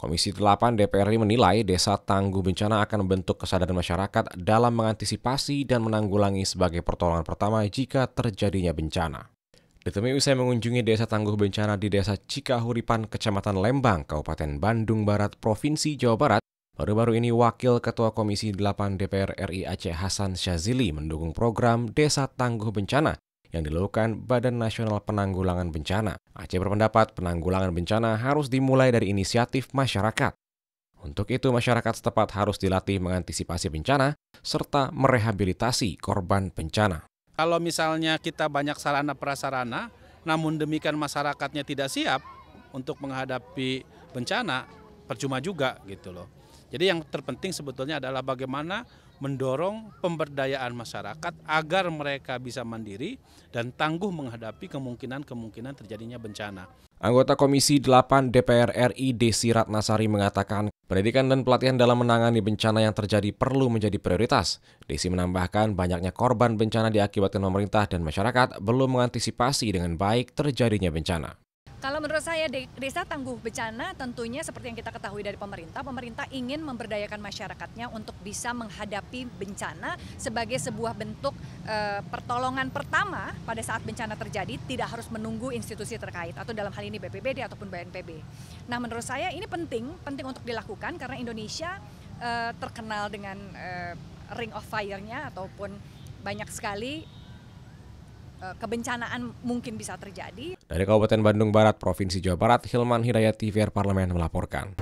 Komisi 8 DPR RI menilai Desa Tangguh Bencana akan membentuk kesadaran masyarakat dalam mengantisipasi dan menanggulangi sebagai pertolongan pertama jika terjadinya bencana. Ditemui usai mengunjungi Desa Tangguh Bencana di Desa Cikahuripan, Kecamatan Lembang, Kabupaten Bandung Barat, Provinsi Jawa Barat, Baru-baru ini Wakil Ketua Komisi 8 DPR RI Aceh Hasan Syazili mendukung program Desa Tangguh Bencana yang dilakukan Badan Nasional Penanggulangan Bencana. Aceh berpendapat penanggulangan bencana harus dimulai dari inisiatif masyarakat. Untuk itu, masyarakat setempat harus dilatih mengantisipasi bencana serta merehabilitasi korban bencana. Kalau misalnya kita banyak sarana-prasarana, namun demikian masyarakatnya tidak siap untuk menghadapi bencana, percuma juga gitu loh. Jadi yang terpenting sebetulnya adalah bagaimana mendorong pemberdayaan masyarakat agar mereka bisa mandiri dan tangguh menghadapi kemungkinan-kemungkinan terjadinya bencana. Anggota Komisi 8 DPR RI Desi Ratnasari mengatakan pendidikan dan pelatihan dalam menangani bencana yang terjadi perlu menjadi prioritas. Desi menambahkan banyaknya korban bencana diakibatkan pemerintah dan masyarakat belum mengantisipasi dengan baik terjadinya bencana. Kalau menurut saya desa tangguh bencana tentunya seperti yang kita ketahui dari pemerintah, pemerintah ingin memberdayakan masyarakatnya untuk bisa menghadapi bencana sebagai sebuah bentuk e, pertolongan pertama pada saat bencana terjadi, tidak harus menunggu institusi terkait atau dalam hal ini BPBD ataupun BNPB. Nah, menurut saya ini penting, penting untuk dilakukan karena Indonesia e, terkenal dengan e, ring of fire-nya ataupun banyak sekali Eh, kebencanaan mungkin bisa terjadi. Dari Kabupaten Bandung Barat, Provinsi Jawa Barat, Hilman Hidayat TVR Parlemen melaporkan.